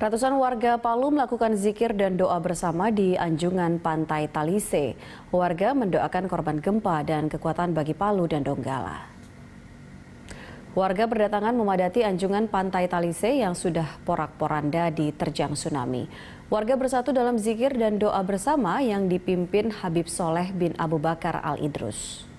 Ratusan warga Palu melakukan zikir dan doa bersama di anjungan pantai Talise. Warga mendoakan korban gempa dan kekuatan bagi Palu dan Donggala. Warga berdatangan memadati anjungan pantai Talise yang sudah porak-poranda diterjang tsunami. Warga bersatu dalam zikir dan doa bersama yang dipimpin Habib Soleh bin Abu Bakar Al-Idrus.